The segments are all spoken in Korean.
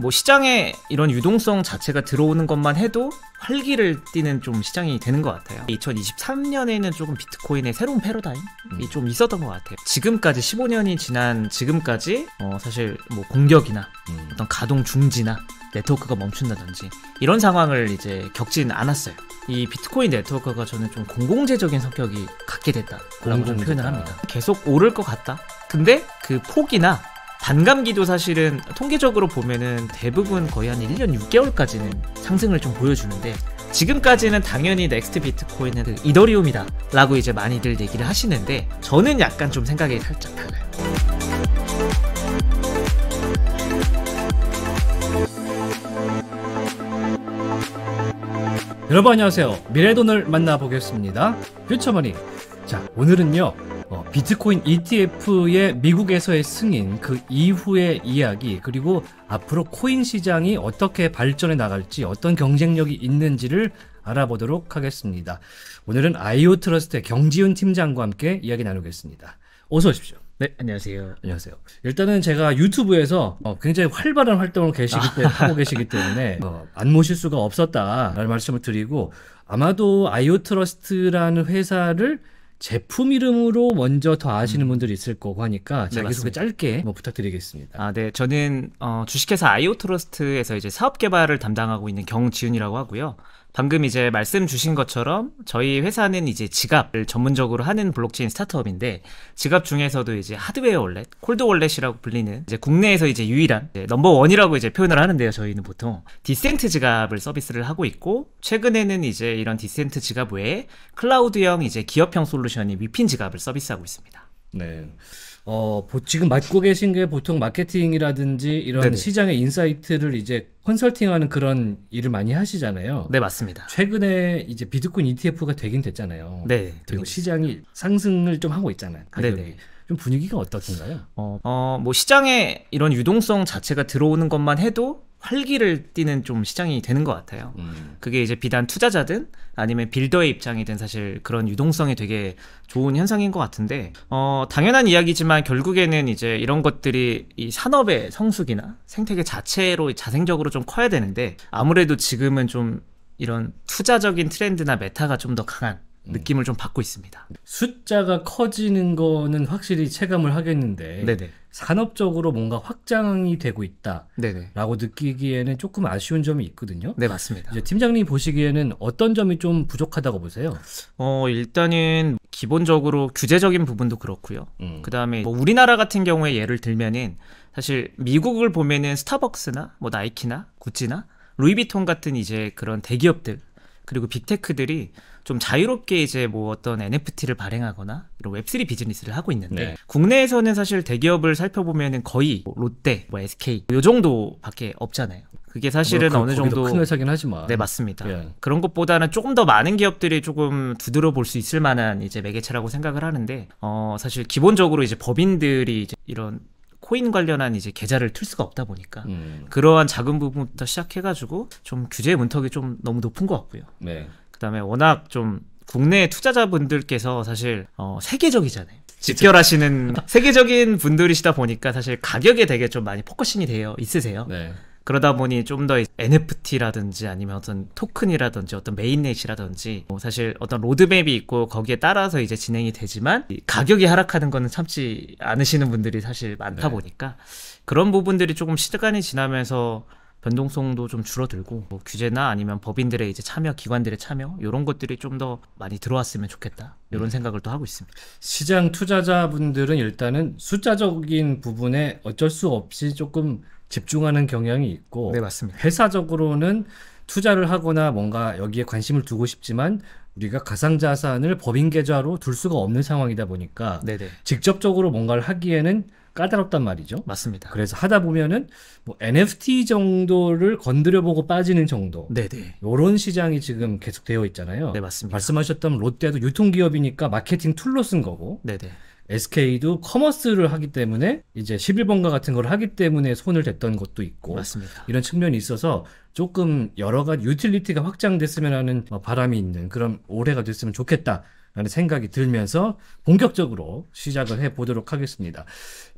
뭐 시장에 이런 유동성 자체가 들어오는 것만 해도 활기를 띠는 좀 시장이 되는 것 같아요. 2023년에는 조금 비트코인의 새로운 패러다임이 음. 좀 있었던 것 같아요. 지금까지 15년이 지난 지금까지 어 사실 뭐 공격이나 음. 어떤 가동 중지나 네트워크가 멈춘다든지 이런 상황을 이제 겪진 않았어요. 이 비트코인 네트워크가 저는 좀 공공재적인 성격이 갖게 됐다라고 공 표현을 합니다. 계속 오를 것 같다. 근데 그 폭이나 반감기도 사실은 통계적으로 보면은 대부분 거의 한 1년 6개월까지는 상승을 좀 보여주는데 지금까지는 당연히 넥스트 비트코인은 그 이더리움이다 라고 이제 많이들 얘기를 하시는데 저는 약간 좀 생각이 살짝 달라요 여러분 안녕하세요 미래돈을 만나보겠습니다 퓨처머니 자 오늘은요 비트코인 ETF의 미국에서의 승인, 그 이후의 이야기, 그리고 앞으로 코인 시장이 어떻게 발전해 나갈지, 어떤 경쟁력이 있는지를 알아보도록 하겠습니다. 오늘은 아이오 트러스트의 경지훈 팀장과 함께 이야기 나누겠습니다. 어서 오십시오. 네, 안녕하세요. 안녕하세요. 일단은 제가 유튜브에서 어, 굉장히 활발한 활동을 계시기 때, 아. 하고 계시기 때문에 어, 안 모실 수가 없었다라는 말씀을 드리고 아마도 아이오 트러스트라는 회사를 제품 이름으로 먼저 더 아시는 음. 분들이 있을 거고 하니까 자기소개 네, 짧게 뭐 부탁드리겠습니다. 아, 네. 저는 어, 주식회사 아이오트러스트에서 이제 사업 개발을 담당하고 있는 경지훈이라고 하고요. 방금 이제 말씀 주신 것처럼 저희 회사는 이제 지갑을 전문적으로 하는 블록체인 스타트업인데 지갑 중에서도 이제 하드웨어 월렛, 콜드 월렛이라고 불리는 이제 국내에서 이제 유일한 이제 넘버 원이라고 이제 표현을 하는데요. 저희는 보통 디센트 지갑을 서비스를 하고 있고 최근에는 이제 이런 디센트 지갑 외에 클라우드형 이제 기업형 솔루션인 위핀 지갑을 서비스하고 있습니다. 네. 어, 지금 맡고 계신 게 보통 마케팅이라든지 이런 네네. 시장의 인사이트를 이제 컨설팅하는 그런 일을 많이 하시잖아요. 네, 맞습니다. 최근에 이제 비트코인 ETF가 되긴 됐잖아요. 네. 그리고 시장이 상승을 좀 하고 있잖아요. 가격이. 네네. 좀 분위기가 어떻던가요? 어, 어, 뭐 시장에 이런 유동성 자체가 들어오는 것만 해도 활기를 띠는 좀 시장이 되는 것 같아요. 음. 그게 이제 비단 투자자든 아니면 빌더의 입장이든 사실 그런 유동성이 되게 좋은 현상인 것 같은데, 어, 당연한 이야기지만 결국에는 이제 이런 것들이 이 산업의 성숙이나 생태계 자체로 자생적으로 좀 커야 되는데, 아무래도 지금은 좀 이런 투자적인 트렌드나 메타가 좀 더 강한 음. 느낌을 좀 받고 있습니다. 숫자가 커지는 거는 확실히 체감을 하겠는데 네네. 산업적으로 뭔가 확장이 되고 있다라고 느끼기에는 조금 아쉬운 점이 있거든요. 네 맞습니다. 팀장님 보시기에는 어떤 점이 좀 부족하다고 보세요? 어 일단은 기본적으로 규제적인 부분도 그렇고요. 음. 그다음에 뭐 우리나라 같은 경우에 예를 들면은 사실 미국을 보면은 스타벅스나 뭐 나이키나 구찌나 루이비통 같은 이제 그런 대기업들 그리고 빅테크들이 좀 자유롭게 이제 뭐 어떤 NFT를 발행하거나 이런 웹3 비즈니스를 하고 있는데 네. 국내에서는 사실 대기업을 살펴보면은 거의 뭐 롯데, 뭐 SK 요 정도밖에 없잖아요. 그게 사실은 뭐 그 어느 정도 큰 회사긴 하지만 네 맞습니다. 예. 그런 것보다는 조금 더 많은 기업들이 조금 두드려 볼수 있을 만한 이제 매개체라고 생각을 하는데 어 사실 기본적으로 이제 법인들이 이제 이런 코인 관련한 이제 계좌를 틀 수가 없다 보니까 음. 그러한 작은 부분부터 시작해가지고 좀 규제의 문턱이 좀 너무 높은 것 같고요. 네. 그다음에 워낙 좀 국내 투자자분들께서 사실 어, 세계적이잖아요. 직결하시는 세계적인 분들이시다 보니까 사실 가격에 되게 좀 많이 포커싱이 되어 있으세요. 네. 그러다 보니 좀 더 NFT라든지 아니면 어떤 토큰이라든지 어떤 메인넷이라든지 뭐 사실 어떤 로드맵이 있고 거기에 따라서 이제 진행이 되지만 가격이 하락하는 거는 참지 않으시는 분들이 사실 많다 네. 보니까 그런 부분들이 조금 시간이 지나면서 변동성도 좀 줄어들고 뭐 규제나 아니면 법인들의 이제 참여 기관들의 참여 이런 것들이 좀 더 많이 들어왔으면 좋겠다 이런 음. 네. 생각을 또 하고 있습니다. 시장 투자자분들은 일단은 숫자적인 부분에 어쩔 수 없이 조금 집중하는 경향이 있고 네, 맞습니다. 회사적으로는 투자를 하거나 뭔가 여기에 관심을 두고 싶지만 우리가 가상자산을 법인 계좌로 둘 수가 없는 상황이다 보니까 네네. 네. 직접적으로 뭔가를 하기에는 까다롭단 말이죠. 맞습니다. 그래서 하다 보면은 뭐 NFT 정도를 건드려보고 빠지는 정도. 네네. 네. 요런 시장이 지금 계속 되어 있잖아요. 네, 맞습니다. 말씀하셨던 롯데도 유통기업이니까 마케팅 툴로 쓴 거고. 네네. 네. SK도 커머스를 하기 때문에 이제 11번가 같은 걸 하기 때문에 손을 댔던 것도 있고 맞습니다. 이런 측면이 있어서 조금 여러 가지 유틸리티가 확장됐으면 하는 어, 바람이 있는 그런 올해가 됐으면 좋겠다. 라는 생각이 들면서 본격적으로 시작을 해 보도록 하겠습니다.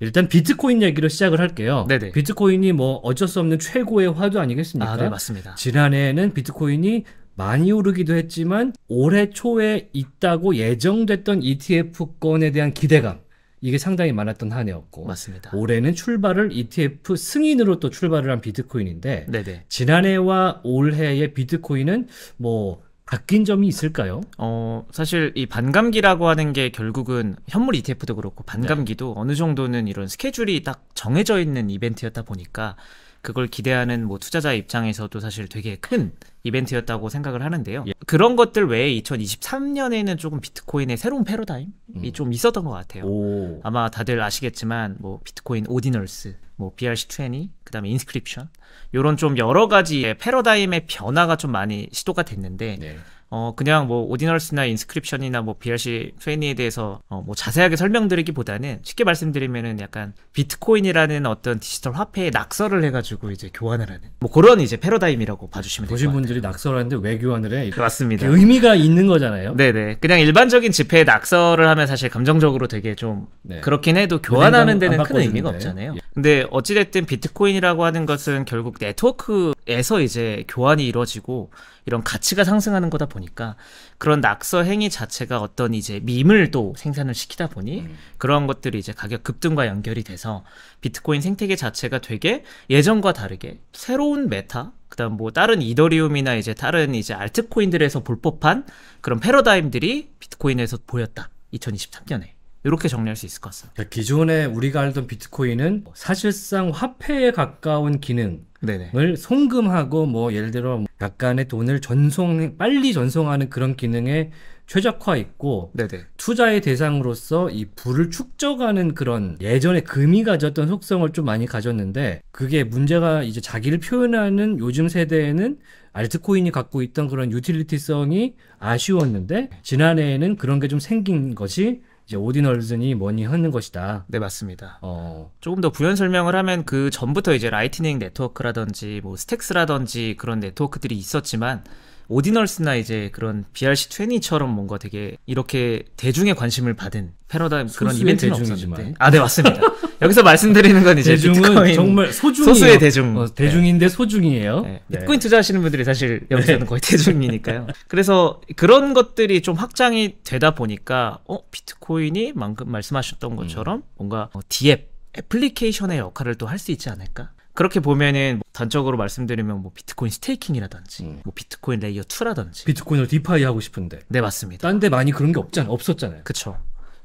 일단 비트코인 얘기로 시작을 할게요. 네네. 비트코인이 뭐 어쩔 수 없는 최고의 화두 아니겠습니까? 아, 네, 맞습니다. 지난해에는 비트코인이 많이 오르기도 했지만 올해 초에 있다고 예정됐던 ETF권에 대한 기대감 이게 상당히 많았던 한 해였고 맞습니다. 올해는 출발을 ETF 승인으로 또 출발을 한 비트코인인데 네네. 지난해와 올해의 비트코인은 뭐 바뀐 점이 있을까요? 어, 사실 이 반감기라고 하는 게 결국은 현물 ETF도 그렇고 반감기도 네. 어느 정도는 이런 스케줄이 딱 정해져 있는 이벤트였다 보니까 그걸 기대하는 뭐 투자자 입장에서도 사실 되게 큰 이벤트였다고 생각을 하는데요. 예. 그런 것들 외에 2023년에는 조금 비트코인의 새로운 패러다임이 음. 좀 있었던 것 같아요. 오. 아마 다들 아시겠지만 뭐 비트코인 오디널스, 뭐 BRC20, 그다음에 인스크립션 이런 좀 여러 가지 패러다임의 변화가 좀 많이 시도가 됐는데 네. 어 그냥 뭐 오디널스나 인스크립션이나 뭐 BRC 페니에 대해서 어뭐 자세하게 설명드리기보다는 쉽게 말씀드리면은 약간 비트코인이라는 어떤 디지털 화폐에 낙서를 해가지고 이제 교환을 하는 뭐 그런 이제 패러다임이라고 봐주시면 될것 보신 분들이 낙서를 하는데 왜 교환을 해? 맞습니다. 그 의미가 있는 거잖아요. 네네. 그냥 일반적인 지폐에 낙서를 하면 사실 감정적으로 되게 좀 네. 그렇긴 해도 그 교환하는 데는 큰 의미가 없잖아요. 예. 근데 어찌됐든 비트코인이라고 하는 것은 결국 네트워크에서 이제 교환이 이루어지고 이런 가치가 상승하는 거다 보니까 그런 낙서 행위 자체가 어떤 이제 밈을 또 생산을 시키다 보니 음. 그러한 것들이 이제 가격 급등과 연결이 돼서 비트코인 생태계 자체가 되게 예전과 다르게 새로운 메타 그다음 뭐 다른 이더리움이나 이제 다른 이제 알트코인들에서 볼 법한 그런 패러다임들이 비트코인에서 보였다. 2023년에. 이렇게 정리할 수 있을 것 같습니다. 그러니까 기존에 우리가 알던 비트코인은 사실상 화폐에 가까운 기능을 네네. 송금하고 뭐 예를 들어 약간의 돈을 전송 빨리 전송하는 그런 기능에 최적화 있고 네네. 투자의 대상으로서 이 불을 축적하는 그런 예전에 금이 가졌던 속성을 좀 많이 가졌는데 그게 문제가 이제 자기를 표현하는 요즘 세대에는 알트코인이 갖고 있던 그런 유틸리티성이 아쉬웠는데 지난해에는 그런 게 좀 생긴 것이 이제 오딘 얼슨이 뭐니 하는 것이다. 네 맞습니다. 어. 조금 더 부연 설명을 하면 그 전부터 이제 라이트닝 네트워크라든지 뭐 스택스라든지 그런 네트워크들이 있었지만 오디널스나 이제 그런 BRC20처럼 뭔가 되게 이렇게 대중의 관심을 받은 패러다임 그런 이벤트는 없었는데 아 네 맞습니다 여기서 말씀드리는 건 이제 비트코인 정말 소중이요 소수의 대중 어, 대중인데 네. 소중이에요 네. 비트코인 투자하시는 분들이 사실 네. 여기서는 네. 거의 대중이니까요 그래서 그런 것들이 좀 확장이 되다 보니까 어 비트코인이 방금 말씀하셨던 것처럼 음. 뭔가 어, 디앱 애플리케이션의 역할을 또 할 수 있지 않을까? 그렇게 보면은 뭐 단적으로 말씀드리면 뭐 비트코인 스테이킹이라든지 음. 뭐 비트코인 레이어 2라든지 비트코인을 디파이 하고 싶은데 네 맞습니다. 딴 데 많이 그런 게 없잖아 요 없었잖아요. 그쵸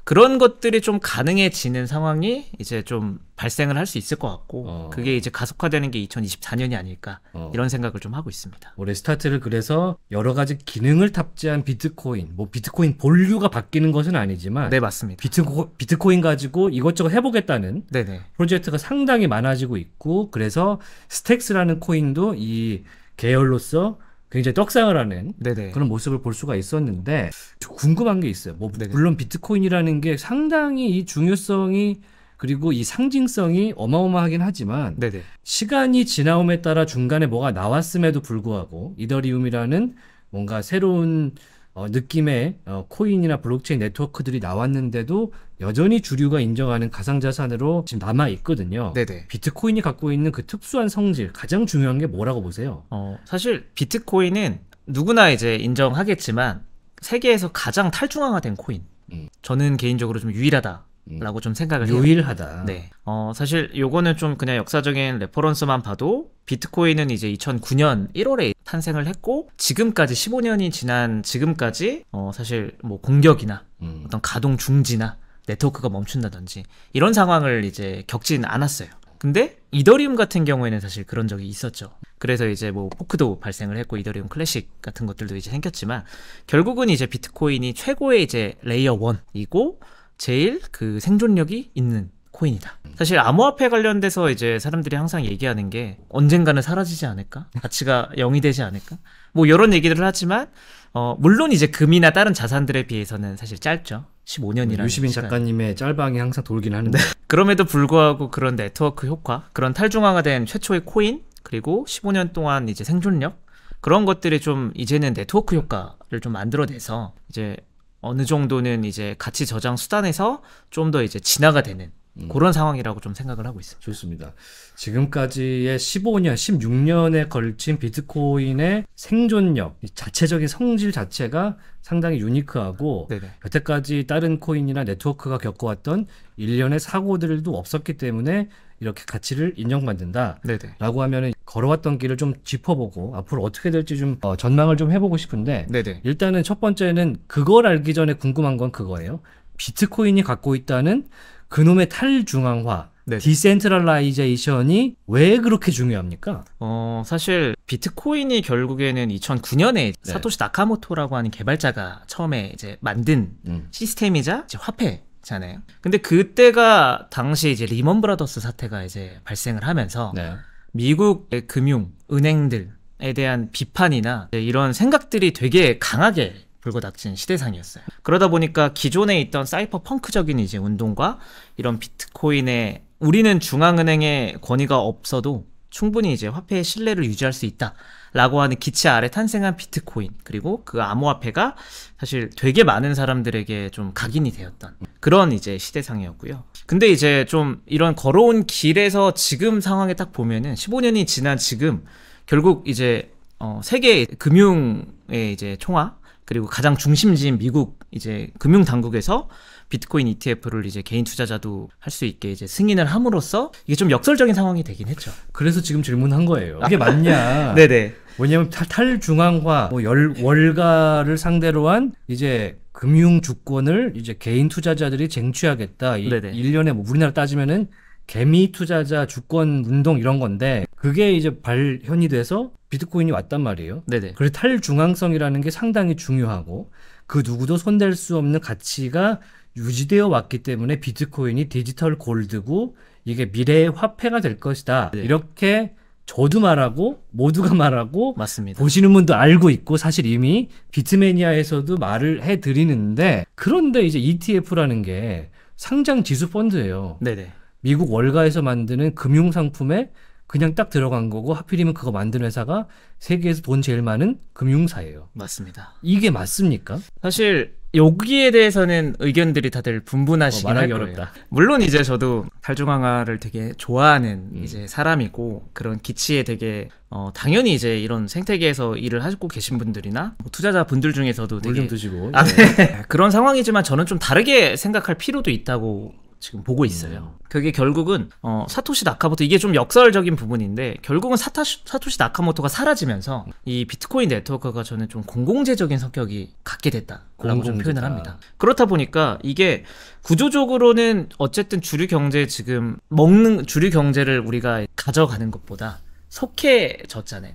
그런 것들이 좀 가능해지는 상황이 이제 좀 발생을 할 수 있을 것 같고 어. 그게 이제 가속화되는 게 2024년이 아닐까 어. 이런 생각을 좀 하고 있습니다. 올해 스타트를 그래서 여러 가지 기능을 탑재한 비트코인, 뭐 비트코인 본류가 바뀌는 것은 아니지만 네 맞습니다. 비트코, 비트코인 가지고 이것저것 해보겠다는 네네. 프로젝트가 상당히 많아지고 있고 그래서 스택스라는 코인도 이 계열로서 굉장히 떡상을 하는 네네. 그런 모습을 볼 수가 있었는데 궁금한 게 있어요. 뭐 물론 비트코인이라는 게 상당히 이 중요성이 그리고 이 상징성이 어마어마하긴 하지만 네네. 시간이 지나옴에 따라 중간에 뭐가 나왔음에도 불구하고 이더리움이라는 뭔가 새로운 어, 느낌의 어, 코인이나 블록체인 네트워크들이 나왔는데도 여전히 주류가 인정하는 가상자산으로 지금 남아 있거든요. 네네. 비트코인이 갖고 있는 그 특수한 성질 가장 중요한 게 뭐라고 보세요? 어, 사실 비트코인은 누구나 이제 인정하겠지만 세계에서 가장 탈중앙화된 코인. 음. 저는 개인적으로 좀 유일하다. 음. 라고 좀 생각을 해요. 유일하다. 네. 어, 사실 요거는 좀 그냥 역사적인 레퍼런스만 봐도 비트코인은 이제 2009년 1월에 탄생을 했고 지금까지 15년이 지난 지금까지 어, 사실 뭐 공격이나 음. 어떤 가동 중지나 네트워크가 멈춘다든지 이런 상황을 이제 겪진 않았어요. 근데 이더리움 같은 경우에는 사실 그런 적이 있었죠. 그래서 이제 뭐 포크도 발생을 했고 이더리움 클래식 같은 것들도 이제 생겼지만 결국은 이제 비트코인이 최고의 이제 레이어 1이고 제일 그 생존력이 있는 코인이다. 사실 암호화폐 관련돼서 이제 사람들이 항상 얘기하는 게 언젠가는 사라지지 않을까? 가치가 0이 되지 않을까? 뭐 이런 얘기를 하지만 어 물론 이제 금이나 다른 자산들에 비해서는 사실 짧죠. 15년이라는 유시민 시간. 작가님의 짤방이 항상 돌긴 하는데 네. 그럼에도 불구하고 그런 네트워크 효과, 그런 탈중앙화 된 최초의 코인 그리고 15년 동안 이제 생존력 그런 것들이 좀 이제는 네트워크 효과를 좀 만들어내서 이제 어느 정도는 이제 같이 저장 수단에서 좀 더 이제 진화가 되는 음. 그런 상황이라고 좀 생각을 하고 있어요. 좋습니다. 지금까지의 15년, 16년에 걸친 비트코인의 생존력, 자체적인 성질 자체가 상당히 유니크하고 네네. 여태까지 다른 코인이나 네트워크가 겪어왔던 일련의 사고들도 없었기 때문에 이렇게 가치를 인정받는다라고 하면은 걸어왔던 길을 좀 짚어보고 앞으로 어떻게 될지 좀 어, 전망을 좀 해보고 싶은데 네네. 일단은 첫 번째는 그걸 알기 전에 궁금한 건 그거예요. 비트코인이 갖고 있다는 그놈의 탈중앙화 네. 디센트럴라이제이션이 왜 그렇게 중요합니까? 어, 사실 비트코인이 결국에는 2009년에 네. 사토시 나카모토라고 하는 개발자가 처음에 이제 만든 음. 시스템이자 이제 화폐 잖아요. 근데 그때가 당시 이제 리먼 브라더스 사태가 이제 발생을 하면서 네. 미국의 금융 은행들에 대한 비판이나 이런 생각들이 되게 강하게 불고 닥친 시대상이었어요. 그러다 보니까 기존에 있던 사이퍼 펑크적인 이제 운동과 이런 비트코인의 우리는 중앙은행의 권위가 없어도 충분히 이제 화폐의 신뢰를 유지할 수 있다. 라고 하는 기치 아래 탄생한 비트코인 그리고 그 암호화폐가 사실 되게 많은 사람들에게 좀 각인이 되었던 그런 이제 시대상이었고요. 근데 이제 좀 이런 걸어온 길에서 지금 상황에 딱 보면은 15년이 지난 지금 결국 이제 어 세계 금융의 이제 총화 그리고 가장 중심지인 미국 이제 금융 당국에서 비트코인 ETF를 이제 개인 투자자도 할 수 있게 이제 승인을 함으로써 이게 좀 역설적인 상황이 되긴 했죠. 그래서 지금 질문한 거예요. 아. 이게 맞냐? 네네. 왜냐하면 탈중앙화, 뭐 월가를 상대로 한 이제 금융 주권을 이제 개인 투자자들이 쟁취하겠다. 이, 네네. 1년에 뭐 우리나라 따지면은 개미 투자자 주권 운동 이런 건데 그게 이제 발현이 돼서 비트코인이 왔단 말이에요. 네네. 네. 그래서 탈중앙성이라는 게 상당히 중요하고 그 누구도 손댈 수 없는 가치가 유지되어 왔기 때문에 비트코인이 디지털 골드고 이게 미래의 화폐가 될 것이다. 네. 이렇게 저도 말하고 모두가 말하고 맞습니다. 보시는 분도 알고 있고 사실 이미 비트메니아에서도 말을 해 드리는데 그런데 이제 ETF라는 게 상장 지수 펀드예요. 네네. 미국 월가에서 만드는 금융 상품에 그냥 딱 들어간 거고 하필이면 그거 만든 회사가 세계에서 돈 제일 많은 금융사예요. 맞습니다. 이게 맞습니까? 사실 여기에 대해서는 의견들이 다들 분분하시긴 어, 하 어렵다. 물론 이제 저도 탈중앙화를 되게 좋아하는 음. 이제 사람이고 그런 기치에 되게 어, 당연히 이제 이런 생태계에서 일을 하고 계신 분들이나 뭐 투자자 분들 중에서도 되게 좀 드시고 아, 네. 네. 그런 상황이지만 저는 좀 다르게 생각할 필요도 있다고 지금 보고 있어요. 음. 그게 결국은 어, 사토시 나카모토 이게 좀 역설적인 부분인데 결국은 사타시, 사토시 나카모토가 사라지면서 이 비트코인 네트워크가 저는 좀 공공재적인 성격이 갖게 됐다라고 좀 표현을 합니다. 그렇다 보니까 이게 구조적으로는 어쨌든 주류 경제 지금 먹는 주류 경제를 우리가 가져가는 것보다 속해졌잖아요.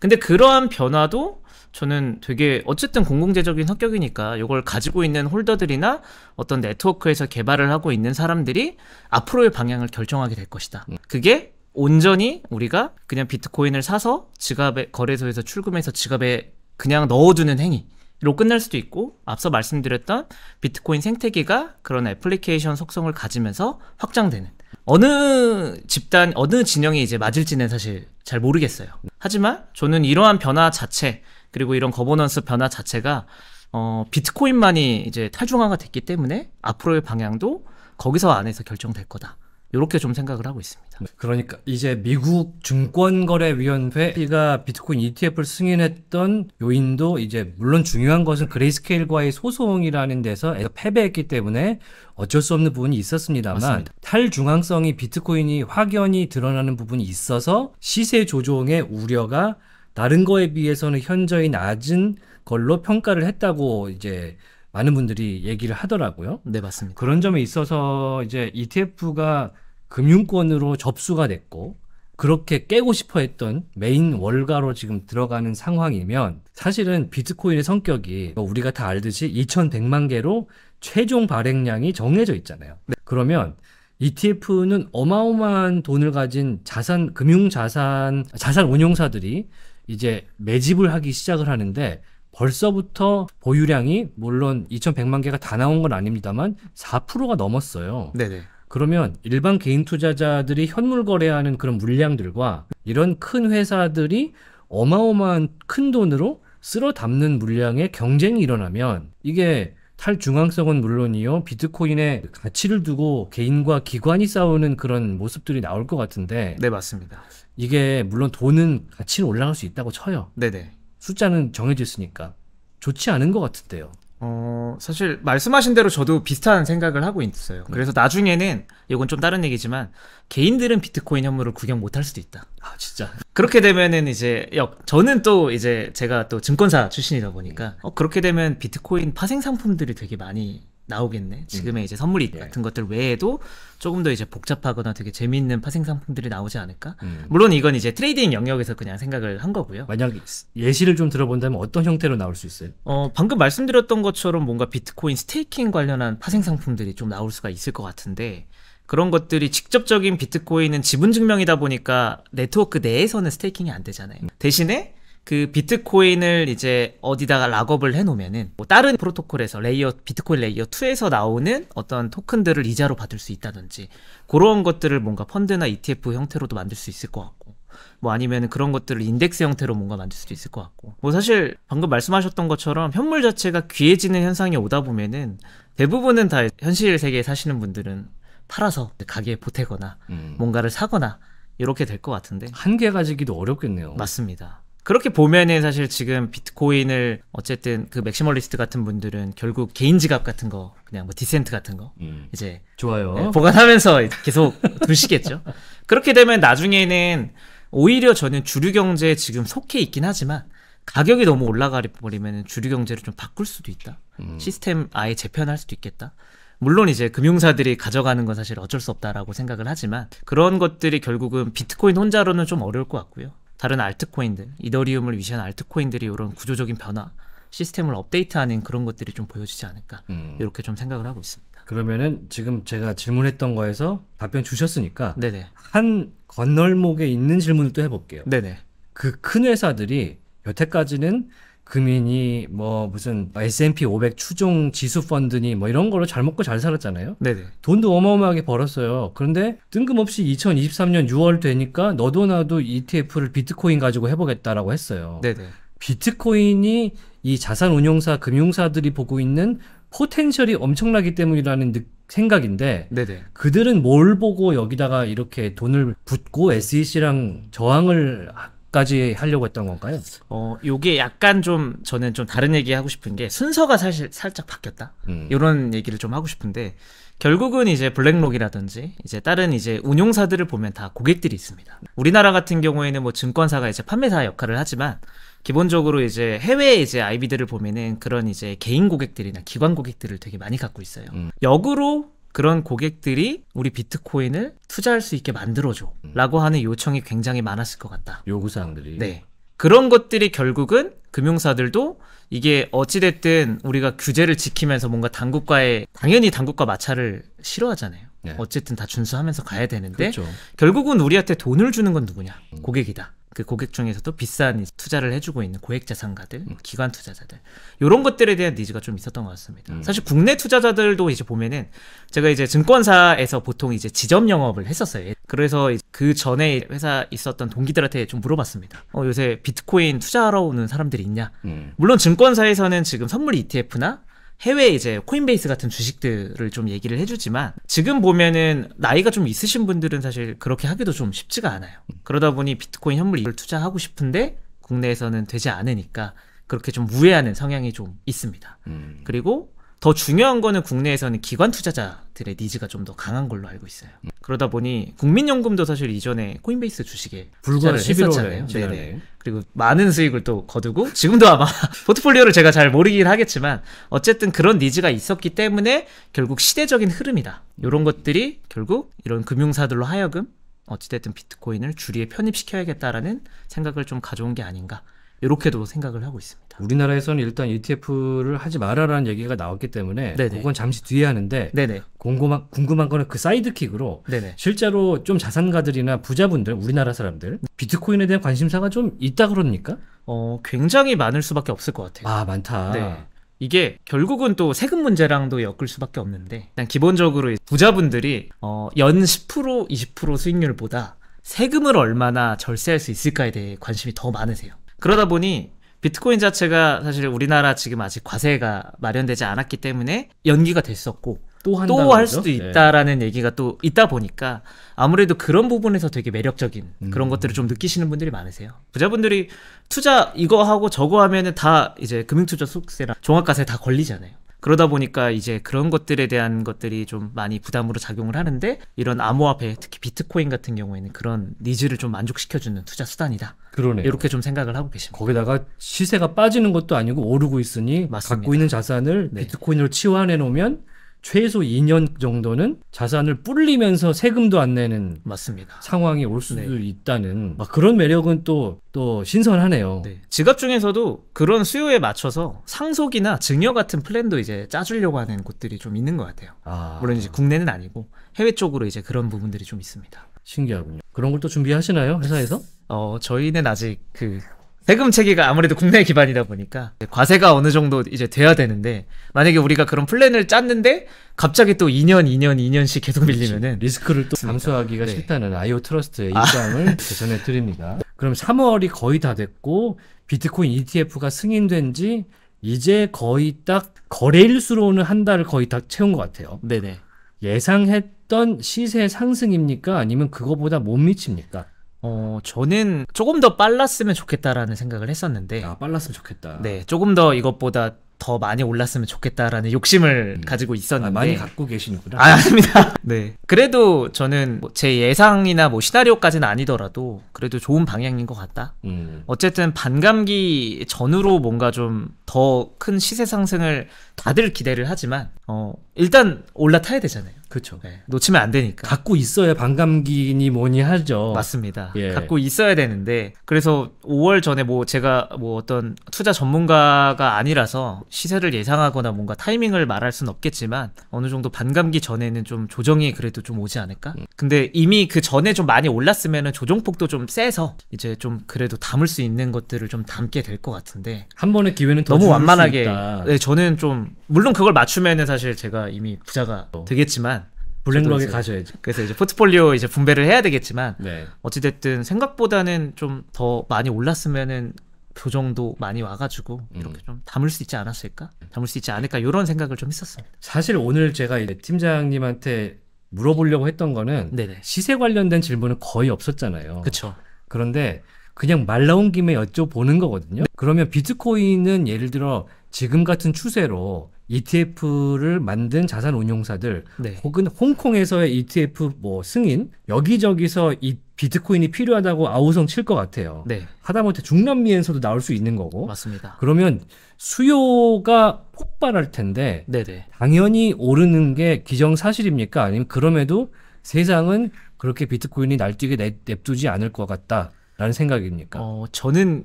근데 그러한 변화도 저는 되게 어쨌든 공공재적인 성격이니까 이걸 가지고 있는 홀더들이나 어떤 네트워크에서 개발을 하고 있는 사람들이 앞으로의 방향을 결정하게 될 것이다. 음. 그게 온전히 우리가 그냥 비트코인을 사서 지갑에 거래소에서 출금해서 지갑에 그냥 넣어두는 행위. 로 끝날 수도 있고 앞서 말씀드렸던 비트코인 생태계가 그런 애플리케이션 속성을 가지면서 확장되는 어느 집단 어느 진영이 이제 맞을지는 사실 잘 모르겠어요 하지만 저는 이러한 변화 자체 그리고 이런 거버넌스 변화 자체가 어, 비트코인만이 이제 탈중화가 됐기 때문에 앞으로의 방향도 거기서 안에서 결정될 거다. 이렇게 좀 생각을 하고 있습니다. 네, 그러니까 이제 미국 증권거래위원회가 비트코인 ETF를 승인했던 요인도 이제 물론 중요한 것은 그레이스케일과의 소송이라는 데서 패배했기 때문에 어쩔 수 없는 부분이 있었습니다만 맞습니다. 탈중앙성이 비트코인이 확연히 드러나는 부분이 있어서 시세 조종의 우려가 다른 거에 비해서는 현저히 낮은 걸로 평가를 했다고 이제 많은 분들이 얘기를 하더라고요. 네, 맞습니다. 그런 점에 있어서 이제 ETF가 금융권으로 접수가 됐고 그렇게 깨고 싶어 했던 메인 월가로 지금 들어가는 상황이면 사실은 비트코인의 성격이 뭐 우리가 다 알듯이 2100만 개로 최종 발행량이 정해져 있잖아요. 네. 그러면 ETF는 어마어마한 돈을 가진 자산 금융 자산 자산 운용사들이 이제 매집을 하기 시작을 하는데 벌써부터 보유량이 물론 2,100만 개가 다 나온 건 아닙니다만 4%가 넘었어요. 네네. 그러면 일반 개인 투자자들이 현물 거래하는 그런 물량들과 이런 큰 회사들이 어마어마한 큰 돈으로 쓸어 담는 물량의 경쟁이 일어나면 이게 할 중앙성은 물론이요. 비트코인의 가치를 두고 개인과 기관이 싸우는 그런 모습들이 나올 것 같은데. 네, 맞습니다. 이게 물론 돈은 가치를 올라갈 수 있다고 쳐요. 네네. 숫자는 정해져 있으니까. 좋지 않은 것 같은데요. 어, 사실 말씀하신 대로 저도 비슷한 생각을 하고 있어요. 네. 그래서 나중에는 이건 좀 다른 얘기지만 개인들은 비트코인 현물을 구경 못 할 수도 있다. 아 진짜. 그렇게 되면은 이제 역 저는 또 이제 제가 또 증권사 출신이다 보니까 네. 어, 그렇게 되면 비트코인 파생 상품들이 되게 많이 나오겠네. 음. 지금의 음. 이제 선물 예. 같은 것들 외에도 조금 더 이제 복잡하거나 되게 재미있는 파생 상품들이 나오지 않을까? 음. 물론 이건 이제 트레이딩 영역에서 그냥 생각을 한 거고요. 만약 예시를 좀 들어본다면 어떤 형태로 나올 수 있어요? 어, 방금 말씀드렸던 것처럼 뭔가 비트코인 스테이킹 관련한 파생 상품들이 좀 나올 수가 있을 것 같은데 그런 것들이 직접적인 비트코인은 지분 증명이다 보니까 네트워크 내에서는 스테이킹이 안 되잖아요. 음. 대신에 그 비트코인을 이제 어디다가 락업을 해놓으면은 뭐 다른 프로토콜에서 레이어 비트코인 레이어 2에서 나오는 어떤 토큰들을 이자로 받을 수 있다든지 그런 것들을 뭔가 펀드나 ETF 형태로도 만들 수 있을 것 같고 뭐 아니면 그런 것들을 인덱스 형태로 뭔가 만들 수도 있을 것 같고 뭐 사실 방금 말씀하셨던 것처럼 현물 자체가 귀해지는 현상이 오다 보면은 대부분은 다 현실 세계에 사시는 분들은 팔아서 가게에 보태거나 음. 뭔가를 사거나 이렇게 될 것 같은데 한 개 가지기도 어렵겠네요. 맞습니다. 그렇게 보면은 사실 지금 비트코인을 어쨌든 그 맥시멀리스트 같은 분들은 결국 개인 지갑 같은 거 그냥 뭐 디센트 같은 거 음. 이제 좋아요 네, 보관하면서 계속 두시겠죠. 그렇게 되면 나중에는 오히려 저는 주류 경제에 지금 속해 있긴 하지만 가격이 너무 올라가 버리면 주류 경제를 좀 바꿀 수도 있다. 음. 시스템 아예 재편할 수도 있겠다. 물론 이제 금융사들이 가져가는 건 사실 어쩔 수 없다라고 생각을 하지만 그런 것들이 결국은 비트코인 혼자로는 좀 어려울 것 같고요. 다른 알트코인들, 이더리움을 위시한 알트코인들이 이런 구조적인 변화, 시스템을 업데이트하는 그런 것들이 좀 보여지지 않을까 음. 이렇게 좀 생각을 하고 있습니다. 그러면은 지금 제가 질문했던 거에서 답변 주셨으니까 네네. 한 건널목에 있는 질문을 또 해볼게요. 네네. 그 큰 회사들이 여태까지는 금인이뭐 무슨 S&P 500 추종 지수 펀드니 뭐 이런 걸로 잘 먹고 잘 살았잖아요. 네네. 돈도 어마어마하게 벌었어요. 그런데 뜬금없이 2023년 6월 되니까 너도 나도 ETF를 비트코인 가지고 해보겠다라고 했어요. 네네. 비트코인이 이 자산 운용사 금융사들이 보고 있는 포텐셜이 엄청나기 때문이라는 느, 생각인데 네네. 그들은 뭘 보고 여기다가 이렇게 돈을 붓고 SEC랑 저항을 까지 하려고 했던 건가요? 어, 요게 약간 좀 저는 좀 다른 얘기 하고 싶은 게 순서가 사실 살짝 바뀌었다. 이런 음. 얘기를 좀 하고 싶은데 결국은 이제 블랙록이라든지 이제 다른 이제 운용사들을 보면 다 고객들이 있습니다. 우리나라 같은 경우에는 뭐 증권사가 이제 판매사 역할을 하지만 기본적으로 이제 해외 이제 아이비들을 보면은 그런 이제 개인 고객들이나 기관 고객들을 되게 많이 갖고 있어요. 음. 역으로 그런 고객들이 우리 비트코인을 투자할 수 있게 만들어줘 음. 라고 하는 요청이 굉장히 많았을 것 같다 요구사항들이 네 그런 것들이 결국은 금융사들도 이게 어찌됐든 우리가 규제를 지키면서 뭔가 당국과의 당연히 당국과 마찰을 싫어하잖아요 네. 어쨌든 다 준수하면서 가야 되는데 그렇죠. 결국은 우리한테 돈을 주는 건 누구냐 음. 고객이다 그 고객 중에서도 비싼 투자를 해주고 있는 고액 자산가들, 음. 기관 투자자들 이런 것들에 대한 니즈가 좀 있었던 것 같습니다. 음. 사실 국내 투자자들도 이제 보면은 제가 이제 증권사에서 보통 이제 지점 영업을 했었어요. 그래서 그 전에 회사 있었던 동기들한테 좀 물어봤습니다. 어, 요새 비트코인 투자하러 오는 사람들이 있냐? 음. 물론 증권사에서는 지금 선물 ETF나 해외 이제 코인베이스 같은 주식들을 좀 얘기를 해주지만 지금 보면은 나이가 좀 있으신 분들은 사실 그렇게 하기도 좀 쉽지가 않아요. 음. 그러다 보니 비트코인 현물을 투자하고 싶은데 국내에서는 되지 않으니까 그렇게 좀 우회하는 성향이 좀 있습니다. 음. 그리고 더 중요한 거는 국내에서는 기관 투자자들의 니즈가 좀 더 강한 걸로 알고 있어요. 그러다 보니 국민연금도 사실 이전에 코인베이스 주식에 불과를 했었잖아요. 네네. 그리고 많은 수익을 또 거두고 지금도 아마 포트폴리오를 제가 잘 모르긴 하겠지만 어쨌든 그런 니즈가 있었기 때문에 결국 시대적인 흐름이다. 이런 것들이 결국 이런 금융사들로 하여금 어찌됐든 비트코인을 주리에 편입시켜야겠다라는 생각을 좀 가져온 게 아닌가 이렇게도 생각을 하고 있습니다. 있습니다. 우리나라에서는 일단 ETF를 하지 말아라는 얘기가 나왔기 때문에 네네. 그건 잠시 뒤에 하는데 네네. 궁금한 궁금한 거는 그 사이드킥으로 네네. 실제로 좀 자산가들이나 부자분들 우리나라 사람들 비트코인에 대한 관심사가 좀 있다 그럽니까? 어 굉장히 많을 수밖에 없을 것 같아요. 아 많다. 네. 이게 결국은 또 세금 문제랑도 엮을 수밖에 없는데 일단 기본적으로 부자분들이 어, 연10% 20% 수익률보다 세금을 얼마나 절세할 수 있을까에 대해 관심이 더 많으세요. 그러다 보니 비트코인 자체가 사실 우리나라 지금 아직 과세가 마련되지 않았기 때문에 연기가 됐었고 또 할 수도 예. 있다라는 네. 얘기가 또 있다 보니까 아무래도 그런 부분에서 되게 매력적인 음. 그런 것들을 좀 느끼시는 분들이 많으세요. 부자분들이 투자 이거 하고 저거 하면은 다 이제 금융투자 소세랑 종합과세 다 걸리잖아요. 그러다 보니까 이제 그런 것들에 대한 것들이 좀 많이 부담으로 작용을 하는데 이런 암호화폐 특히 비트코인 같은 경우에는 그런 니즈를 좀 만족시켜주는 투자 수단이다. 그러네 이렇게 좀 생각을 하고 계십니다. 거기다가 시세가 빠지는 것도 아니고 오르고 있으니 맞습니다. 갖고 있는 자산을 네. 비트코인으로 치환해 놓으면 최소 2년 정도는 자산을 불리면서 세금도 안 내는 맞습니다. 상황이 올 수도 네. 있다는 그런 매력은 또 또 신선하네요. 네. 지갑 중에서도 그런 수요에 맞춰서 상속이나 증여 같은 플랜도 이제 짜주려고 하는 곳들이 좀 있는 것 같아요. 아... 물론 이제 국내는 아니고 해외 쪽으로 이제 그런 부분들이 좀 있습니다. 신기하군요. 그런 걸 또 준비하시나요 회사에서? 어 저희는 아직 그 세금 체계가 아무래도 국내 기반이다 보니까 과세가 어느 정도 이제 돼야 되는데 만약에 우리가 그런 플랜을 짰는데 갑자기 또 2년, 2년, 2년씩 계속 밀리면은 리스크를 또 감수하기가 네. 싫다는 아이오 트러스트의 아. 입장을 아. 개선해 드립니다. 그럼 3월이 거의 다 됐고 비트코인 ETF가 승인된 지 이제 거의 딱 거래일수로는 한 달을 거의 다 채운 것 같아요. 네네. 예상했던 시세 상승입니까? 아니면 그거보다 못 미칩니까? 어, 저는 조금 더 빨랐으면 좋겠다라는 생각을 했었는데. 아, 빨랐으면 좋겠다. 네, 조금 더 이것보다 더 많이 올랐으면 좋겠다라는 욕심을 음. 가지고 아, 있었는데 아, 많이 갖고 계시는구나. 아, 아닙니다. 네. 그래도 저는 뭐제 예상이나 뭐 시나리오까지는 아니더라도 그래도 좋은 방향인 것 같다. 음. 어쨌든 반감기 전후로 뭔가 좀 더 큰 시세 상승을 다들 기대를 하지만 어 일단 올라타야 되잖아요. 그렇죠. 네, 놓치면 안 되니까. 갖고 있어야 반감기니 뭐니 하죠. 맞습니다. 예. 갖고 있어야 되는데 그래서 5월 전에 뭐 제가 뭐 어떤 투자 전문가가 아니라서 시세를 예상하거나 뭔가 타이밍을 말할 순 없겠지만 어느 정도 반감기 전에는 좀 조정이 그래도 좀 오지 않을까? 음. 근데 이미 그 전에 좀 많이 올랐으면은 조정폭도 좀 세서 이제 좀 그래도 담을 수 있는 것들을 좀 담게 될 것 같은데 한 번의 기회는 너무 완만하게 네, 저는 좀 물론 그걸 맞추면은 사실 제가 이미 부자가 되겠지만 블랙록에 가셔야죠. 그래서 이제 포트폴리오 이제 분배를 해야 되겠지만 네. 어찌됐든 생각보다는 좀 더 많이 올랐으면은 교정도 그 많이 와가지고 음. 이렇게 음. 좀 담을 수 있지 않았을까? 담을 수 있지 않을까? 이런 생각을 좀 했었습니다. 사실 오늘 제가 이제 팀장님한테 물어보려고 했던 거는 네네. 시세 관련된 질문은 거의 없었잖아요. 그렇죠. 그런데 그냥 말 나온 김에 여쭤보는 거거든요. 네. 그러면 비트코인은 예를 들어 지금 같은 추세로 ETF를 만든 자산 운용사들 네. 혹은 홍콩에서의 ETF 뭐 승인 여기저기서 이 비트코인이 필요하다고 아우성 칠 것 같아요. 네. 하다못해 중남미에서도 나올 수 있는 거고. 맞습니다. 그러면 수요가 폭발할 텐데 네네. 당연히 오르는 게 기정사실입니까? 아니면 그럼에도 세상은 그렇게 비트코인이 날뛰게 냅두지 않을 것 같다라는 생각입니까? 어, 저는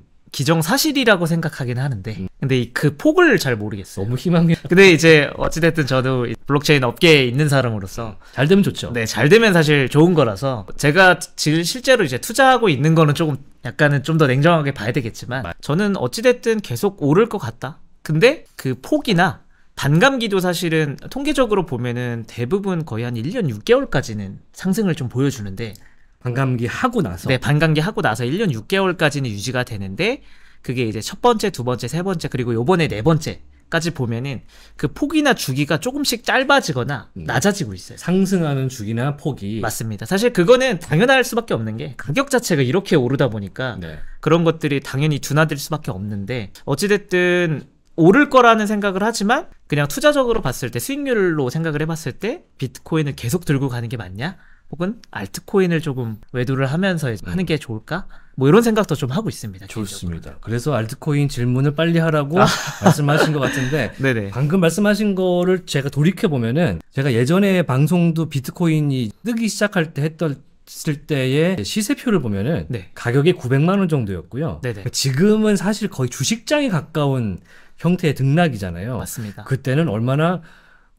기정사실이라고 생각하긴 하는데 음. 근데 그 폭을 잘 모르겠어요 너무 희망이 근데 이제 어찌됐든 저도 블록체인 업계에 있는 사람으로서 음. 잘 되면 좋죠 네 잘 되면 사실 좋은 거라서 제가 지금 실제로 이제 투자하고 있는 거는 조금 약간은 좀 더 냉정하게 봐야 되겠지만 저는 어찌됐든 계속 오를 것 같다 근데 그 폭이나 반감기도 사실은 통계적으로 보면은 대부분 거의 한 1년 6개월까지는 상승을 좀 보여주는데 반감기 하고 나서 네, 반감기 하고 나서 1년 6개월까지는 유지가 되는데 그게 이제 첫 번째, 두 번째, 세 번째 그리고 요번에 네 번째 까지 보면은 그 폭이나 주기가 조금씩 짧아지거나 음. 낮아지고 있어요. 상승하는 주기나 폭이 맞습니다. 사실 그거는 당연할 수밖에 없는 게 가격 자체가 이렇게 오르다 보니까 네. 그런 것들이 당연히 둔화될 수밖에 없는데 어찌됐든 오를 거라는 생각을 하지만 그냥 투자적으로 봤을 때 수익률로 생각을 해봤을 때 비트코인을 계속 들고 가는 게 맞냐? 혹은 알트코인을 조금 외도를 하면서 하는 게 좋을까? 뭐 이런 생각도 좀 하고 있습니다. 좋습니다. 개인적으로. 그래서 알트코인 질문을 빨리 하라고 아. 말씀하신 것 같은데 방금 말씀하신 거를 제가 돌이켜 보면은 제가 예전에 방송도 비트코인이 뜨기 시작할 때 했던 쓸 때의 시세표를 보면은 네. 가격이 900만 원 정도였고요. 네네. 그러니까 지금은 사실 거의 주식장에 가까운 형태의 등락이잖아요. 맞습니다. 그때는 얼마나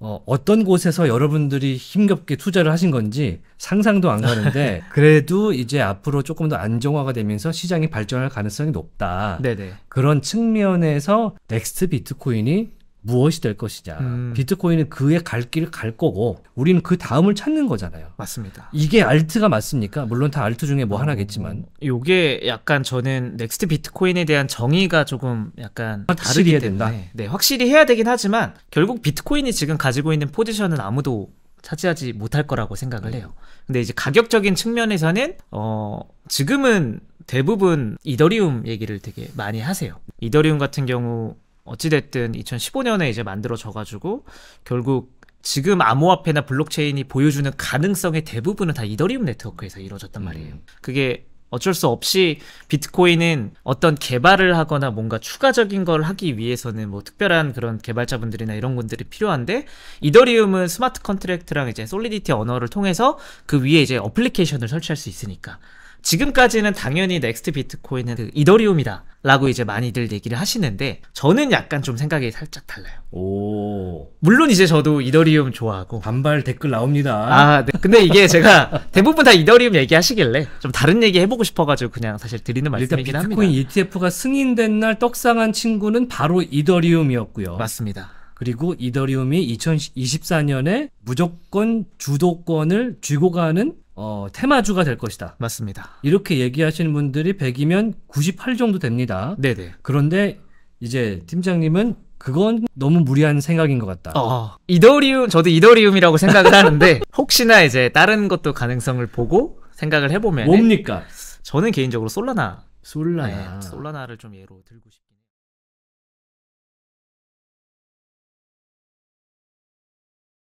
어, 어떤 곳에서 여러분들이 힘겹게 투자를 하신 건지 상상도 안 가는데 그래도 이제 앞으로 조금 더 안정화가 되면서 시장이 발전할 가능성이 높다. 네네. 그런 측면에서 넥스트 비트코인이 무엇이 될 것이냐. 음. 비트코인은 그의 갈 길을 갈 거고 우리는 그 다음을 찾는 거잖아요. 맞습니다. 이게 알트가 맞습니까? 물론 다 알트 중에 뭐 어, 하나겠지만. 요게 약간 저는 넥스트 비트코인에 대한 정의가 조금 약간 확실히 다르기 때문에 된다. 네, 확실히 해야 되긴 하지만 결국 비트코인이 지금 가지고 있는 포지션은 아무도 차지하지 못할 거라고 생각을 해요. 근데 이제 가격적인 측면에서는 어 지금은 대부분 이더리움 얘기를 되게 많이 하세요. 이더리움 같은 경우 어찌됐든 2015년에 이제 만들어져가지고 결국 지금 암호화폐나 블록체인이 보여주는 가능성의 대부분은 다 이더리움 네트워크에서 이루어졌단 음. 말이에요. 음. 그게 어쩔 수 없이 비트코인은 어떤 개발을 하거나 뭔가 추가적인 걸 하기 위해서는 뭐 특별한 그런 개발자분들이나 이런 분들이 필요한데 이더리움은 스마트 컨트랙트랑 이제 솔리디티 언어를 통해서 그 위에 이제 어플리케이션을 설치할 수 있으니까 지금까지는 당연히 넥스트 비트코인은 그 이더리움이다. 라고 이제 많이들 얘기를 하시는데 저는 약간 좀 생각이 살짝 달라요. 오. 물론 이제 저도 이더리움 좋아하고 반발 댓글 나옵니다. 아, 네. 근데 이게 제가 대부분 다 이더리움 얘기하시길래 좀 다른 얘기 해보고 싶어가지고 그냥 사실 드리는 말씀이긴 합니다. 비트코인 ETF가 승인된 날 떡상한 친구는 바로 이더리움이었고요. 맞습니다. 그리고 이더리움이 2024년에 무조건 주도권을 쥐고 가는 어, 테마주가 될 것이다. 맞습니다. 이렇게 얘기하시는 분들이 100이면 98 정도 됩니다. 네네. 그런데 이제 팀장님은 그건 너무 무리한 생각인 것 같다. 어, 어. 이더리움, 저도 이더리움이라고 생각을 하는데 혹시나 이제 다른 것도 가능성을 보고 생각을 해보면 뭡니까? 저는 개인적으로 솔라나. 솔라나. 네, 솔라나를 좀 예로 들고 싶어요.